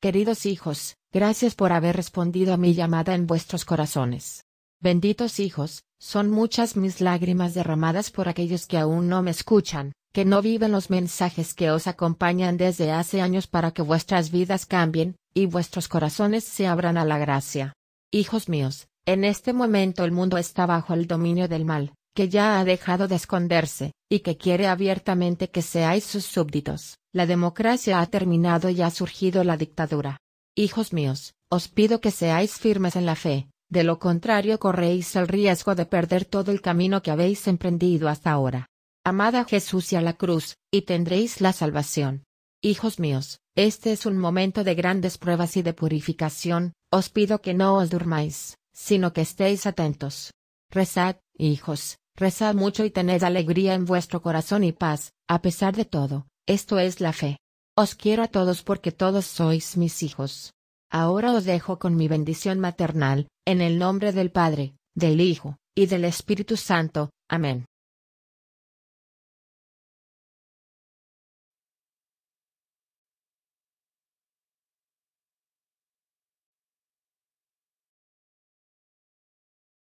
Queridos hijos, gracias por haber respondido a mi llamada en vuestros corazones. Benditos hijos, son muchas mis lágrimas derramadas por aquellos que aún no me escuchan, que no viven los mensajes que os acompañan desde hace años para que vuestras vidas cambien, y vuestros corazones se abran a la gracia. Hijos míos, en este momento el mundo está bajo el dominio del mal, que ya ha dejado de esconderse, y que quiere abiertamente que seáis sus súbditos. La democracia ha terminado y ha surgido la dictadura. Hijos míos, os pido que seáis firmes en la fe, de lo contrario corréis el riesgo de perder todo el camino que habéis emprendido hasta ahora. Amad a Jesús y a la cruz, y tendréis la salvación. Hijos míos, este es un momento de grandes pruebas y de purificación, os pido que no os durmáis, sino que estéis atentos. Rezad, hijos, Rezad mucho y tened alegría en vuestro corazón y paz, a pesar de todo, esto es la fe. Os quiero a todos porque todos sois mis hijos. Ahora os dejo con mi bendición maternal, en el nombre del Padre, del Hijo, y del Espíritu Santo. Amén.